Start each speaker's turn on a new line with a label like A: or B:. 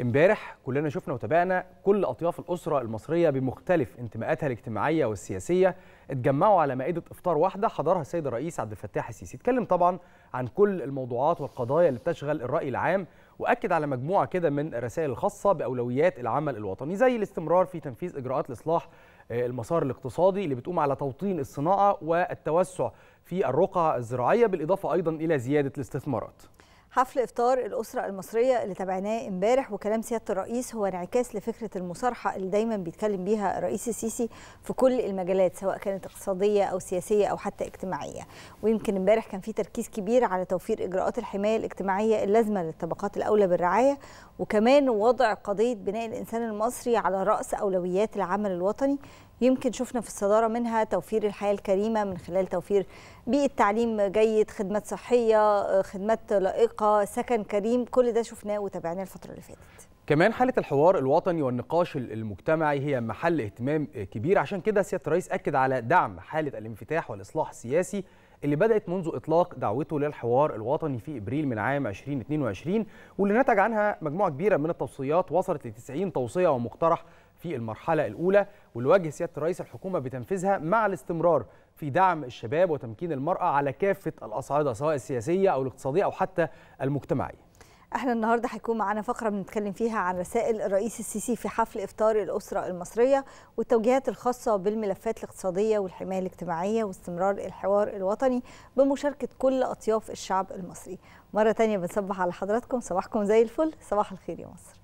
A: امبارح كلنا شفنا وتابعنا كل اطياف الاسره المصريه بمختلف انتماءاتها الاجتماعيه والسياسيه اتجمعوا على مائده افطار واحده حضرها السيد الرئيس عبد الفتاح السيسي اتكلم طبعا عن كل الموضوعات والقضايا اللي بتشغل الراي العام واكد على مجموعه كده من الرسائل الخاصه باولويات العمل الوطني زي الاستمرار في تنفيذ اجراءات الاصلاح آه، المسار الاقتصادي اللي بتقوم على توطين الصناعه والتوسع في الرقعه الزراعيه بالاضافه ايضا الى زياده الاستثمارات
B: حفل افطار الاسره المصريه اللي تابعناه امبارح وكلام سياده الرئيس هو انعكاس لفكره المصارحه اللي دايما بيتكلم بيها الرئيس السيسي في كل المجالات سواء كانت اقتصاديه او سياسيه او حتى اجتماعيه ويمكن امبارح كان في تركيز كبير على توفير اجراءات الحمايه الاجتماعيه اللازمه للطبقات الاولى بالرعايه وكمان وضع قضيه بناء الانسان المصري على راس اولويات العمل الوطني يمكن شفنا في الصدارة منها توفير الحياة الكريمة من خلال توفير بيئة تعليم جيد خدمات صحية خدمات لائقة سكن كريم كل ده شفناه وتابعناه الفترة اللي
A: فاتت كمان حالة الحوار الوطني والنقاش المجتمعي هي محل اهتمام كبير عشان كده سيادة الرئيس أكد على دعم حالة الانفتاح والإصلاح السياسي اللي بدأت منذ إطلاق دعوته للحوار الوطني في إبريل من عام 2022 واللي نتج عنها مجموعة كبيرة من التوصيات وصلت ل 90 توصية ومقترح في المرحلة الأولى والواجه سيادة رئيس الحكومة بتنفيذها مع الاستمرار في دعم الشباب وتمكين المرأة على كافة الأصعدة سواء السياسية أو الاقتصادية أو حتى المجتمعية
B: احنا النهارده هيكون معانا فقره بنتكلم فيها عن رسائل الرئيس السيسي في حفل افطار الاسره المصريه والتوجيهات الخاصه بالملفات الاقتصاديه والحمايه الاجتماعيه واستمرار الحوار الوطني بمشاركه كل اطياف الشعب المصري مره تانية بنصبح على حضراتكم صباحكم زي الفل صباح الخير يا مصر